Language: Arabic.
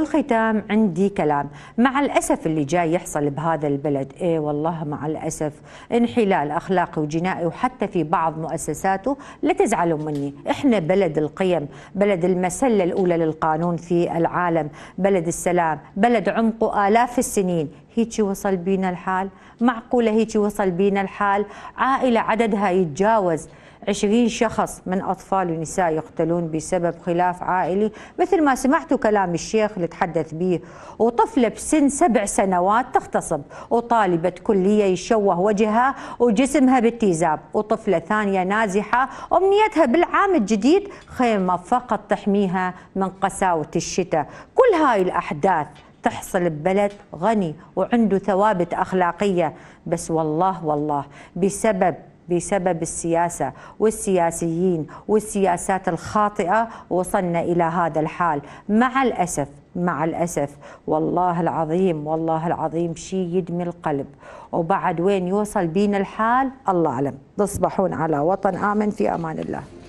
الختام عندي كلام مع الأسف اللي جاي يحصل بهذا البلد إيه والله مع الأسف انحلال أخلاقي وجنائي وحتى في بعض مؤسساته لا تزعلوا مني إحنا بلد القيم بلد المسلة الأولى للقانون في العالم بلد السلام بلد عمقه آلاف السنين هيك وصل بينا الحال معقولة هيك وصل بينا الحال عائلة عددها يتجاوز 20 شخص من أطفال ونساء يقتلون بسبب خلاف عائلي مثل ما سمعتوا كلام الشيخ اللي تحدث به وطفلة بسن سبع سنوات تغتصب وطالبة كلية يشوه وجهها وجسمها بالتيزاب وطفلة ثانية نازحة أمنيتها بالعام الجديد خيمة فقط تحميها من قساوة الشتاء كل هاي الأحداث تحصل ببلد غني وعنده ثوابت أخلاقية بس والله والله بسبب بسبب السياسة والسياسيين والسياسات الخاطئة وصلنا إلى هذا الحال مع الأسف مع الأسف والله العظيم والله العظيم شيء يدمي القلب وبعد وين يوصل بينا الحال الله أعلم تصبحون على وطن آمن في أمان الله